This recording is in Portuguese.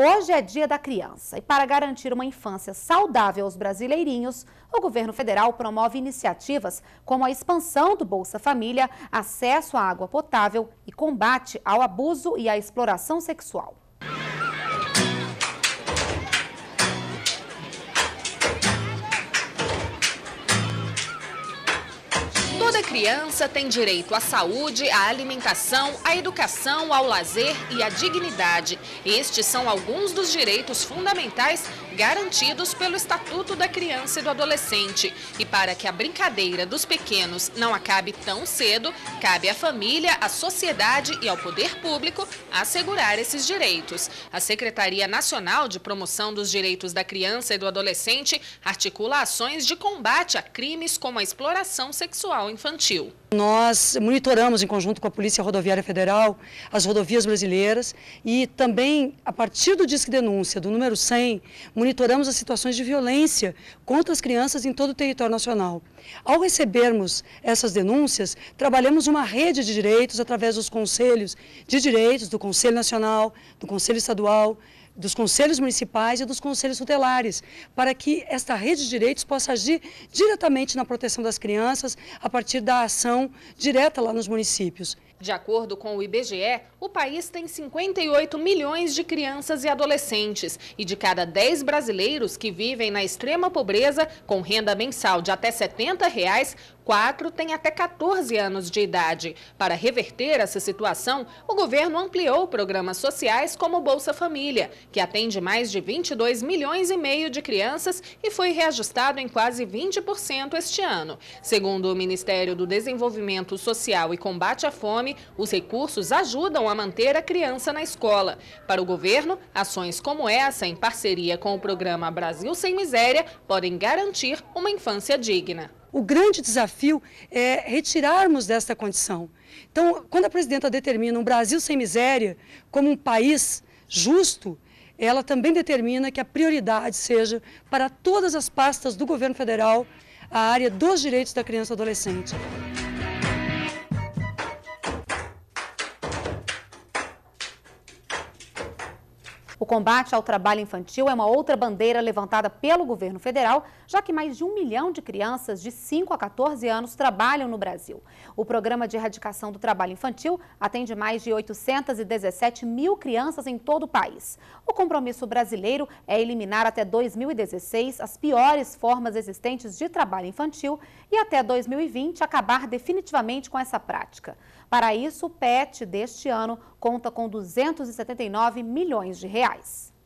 Hoje é Dia da Criança e para garantir uma infância saudável aos brasileirinhos, o governo federal promove iniciativas como a expansão do Bolsa Família, acesso à água potável e combate ao abuso e à exploração sexual. Toda criança tem direito à saúde, à alimentação, à educação, ao lazer e à dignidade. Estes são alguns dos direitos fundamentais garantidos pelo Estatuto da Criança e do Adolescente. E para que a brincadeira dos pequenos não acabe tão cedo, cabe à família, à sociedade e ao poder público assegurar esses direitos. A Secretaria Nacional de Promoção dos Direitos da Criança e do Adolescente articula ações de combate a crimes como a exploração sexual infantil. Nós monitoramos em conjunto com a Polícia Rodoviária Federal as rodovias brasileiras e também, a partir do Disque Denúncia, do número 100, monitoramos as situações de violência contra as crianças em todo o território nacional. Ao recebermos essas denúncias, trabalhamos uma rede de direitos através dos conselhos de direitos, do Conselho Nacional, do Conselho Estadual, dos conselhos municipais e dos conselhos tutelares, para que esta rede de direitos possa agir diretamente na proteção das crianças a partir da ação direta lá nos municípios. De acordo com o IBGE, o país tem 58 milhões de crianças e adolescentes. E de cada 10 brasileiros que vivem na extrema pobreza, com renda mensal de até R$ 70, reais, 4 têm até 14 anos de idade. Para reverter essa situação, o governo ampliou programas sociais como Bolsa Família, que atende mais de 22 milhões e meio de crianças e foi reajustado em quase 20% este ano. Segundo o Ministério do Desenvolvimento Social e Combate à Fome, os recursos ajudam a manter a criança na escola. Para o governo, ações como essa, em parceria com o programa Brasil Sem Miséria, podem garantir uma infância digna. O grande desafio é retirarmos desta condição. Então, quando a presidenta determina um Brasil sem miséria como um país justo, ela também determina que a prioridade seja para todas as pastas do governo federal a área dos direitos da criança e adolescente. combate ao trabalho infantil é uma outra bandeira levantada pelo governo federal, já que mais de um milhão de crianças de 5 a 14 anos trabalham no Brasil. O programa de erradicação do trabalho infantil atende mais de 817 mil crianças em todo o país. O compromisso brasileiro é eliminar até 2016 as piores formas existentes de trabalho infantil e até 2020 acabar definitivamente com essa prática. Para isso, o PET deste ano conta com 279 milhões de reais.